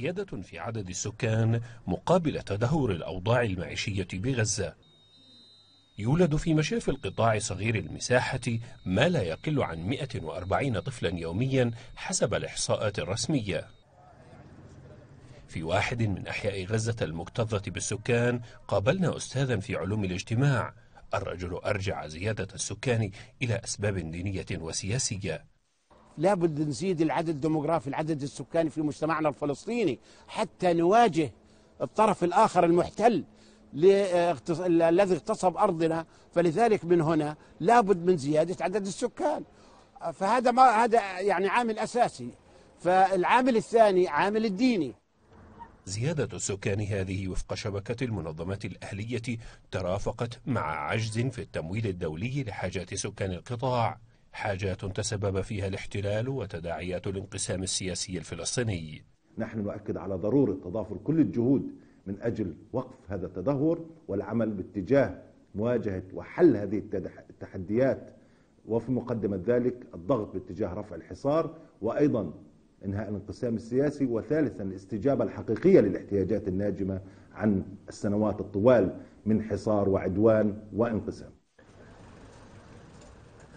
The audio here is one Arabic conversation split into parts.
زيادة في عدد السكان مقابل تدهور الأوضاع المعيشية بغزة يولد في مشاف القطاع صغير المساحة ما لا يقل عن 140 طفلا يوميا حسب الإحصاءات الرسمية في واحد من أحياء غزة المكتظة بالسكان قابلنا أستاذا في علوم الاجتماع الرجل أرجع زيادة السكان إلى أسباب دينية وسياسية لابد نزيد العدد الديموغرافي العدد السكاني في مجتمعنا الفلسطيني حتى نواجه الطرف الآخر المحتل الذي اغتصب أرضنا فلذلك من هنا لابد من زيادة عدد السكان فهذا ما هذا يعني عامل أساسي فالعامل الثاني عامل الديني زيادة السكان هذه وفق شبكة المنظمات الأهلية ترافقت مع عجز في التمويل الدولي لحاجات سكان القطاع حاجات تسبب فيها الاحتلال وتداعيات الانقسام السياسي الفلسطيني نحن نؤكد على ضرورة تضافر كل الجهود من أجل وقف هذا التدهور والعمل باتجاه مواجهة وحل هذه التحديات وفي مقدمة ذلك الضغط باتجاه رفع الحصار وأيضا إنهاء الانقسام السياسي وثالثا الاستجابة الحقيقية للاحتياجات الناجمة عن السنوات الطوال من حصار وعدوان وانقسام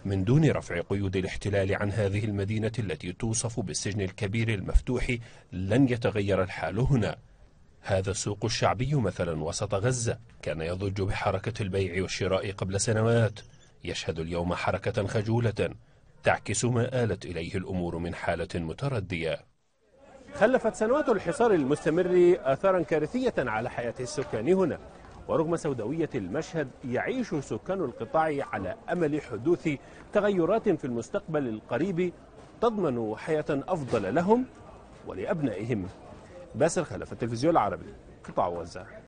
من دون رفع قيود الاحتلال عن هذه المدينة التي توصف بالسجن الكبير المفتوح لن يتغير الحال هنا هذا السوق الشعبي مثلا وسط غزة كان يضج بحركة البيع والشراء قبل سنوات يشهد اليوم حركة خجولة تعكس ما آلت إليه الأمور من حالة متردية خلفت سنوات الحصار المستمر آثارا كارثية على حياة السكان هنا ورغم سوداوية المشهد يعيش سكان القطاع على أمل حدوث تغيرات في المستقبل القريب تضمن حياة أفضل لهم ولأبنائهم باسل خلف التلفزيون العربي قطاع غزة